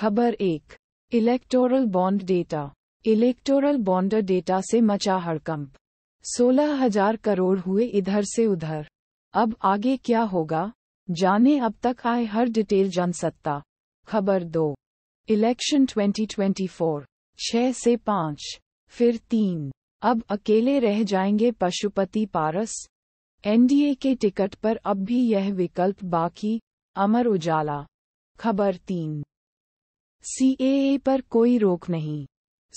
खबर एक electoral bond data electoral bond data से मचा हड़कंप सोलह हजार करोड़ हुए इधर से उधर अब आगे क्या होगा जाने अब तक आए हर डिटेल जनसत्ता खबर दो इलेक्शन 2024 छह से पांच फिर तीन अब अकेले रह जाएंगे पशुपति पारस एनडीए के टिकट पर अब भी यह विकल्प बाकी अमर उजाला खबर तीन सीएए पर कोई रोक नहीं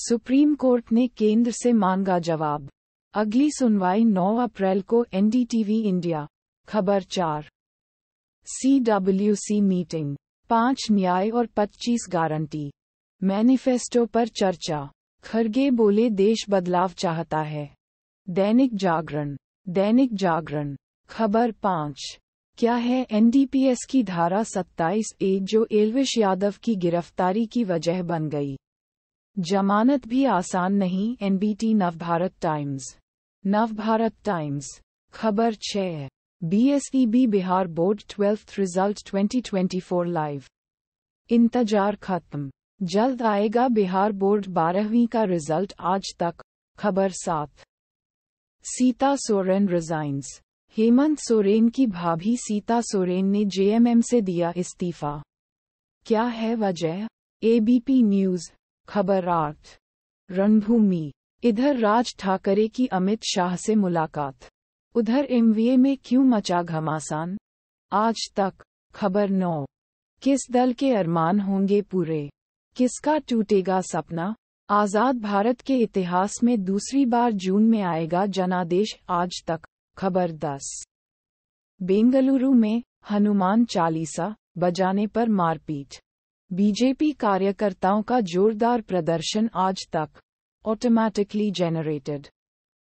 सुप्रीम कोर्ट ने केंद्र से मांगा जवाब अगली सुनवाई 9 अप्रैल को एनडीटीवी इंडिया खबर चार सी मीटिंग पांच न्याय और पच्चीस गारंटी मैनिफेस्टो पर चर्चा खरगे बोले देश बदलाव चाहता है दैनिक जागरण दैनिक जागरण खबर पांच क्या है एनडीपीएस की धारा 27 ए जो एलविश यादव की गिरफ्तारी की वजह बन गई जमानत भी आसान नहीं NBT Navbharat Times Navbharat Times खबर छः BSEB e Bihar board twelfth result 2024 live इंतजार खत्म जल्द आएगा बिहार बोर्ड बारहवीं का रिजल्ट आज तक खबर सात सीता सोरेन रिजाइंस हेमंत सोरेन की भाभी सीता सोरेन ने जेएमएम से दिया इस्तीफा क्या है वजह एबीपी न्यूज खबर आठ रणभूमि इधर राज ठाकरे की अमित शाह से मुलाकात उधर एमवीए में क्यों मचा घमासान आज तक खबर नौ किस दल के अरमान होंगे पूरे किसका टूटेगा सपना आज़ाद भारत के इतिहास में दूसरी बार जून में आएगा जनादेश आज तक खबर दस बेंगलुरु में हनुमान चालीसा बजाने पर मारपीट बीजेपी कार्यकर्ताओं का जोरदार प्रदर्शन आज तक ऑटोमैटिकली जनरेटेड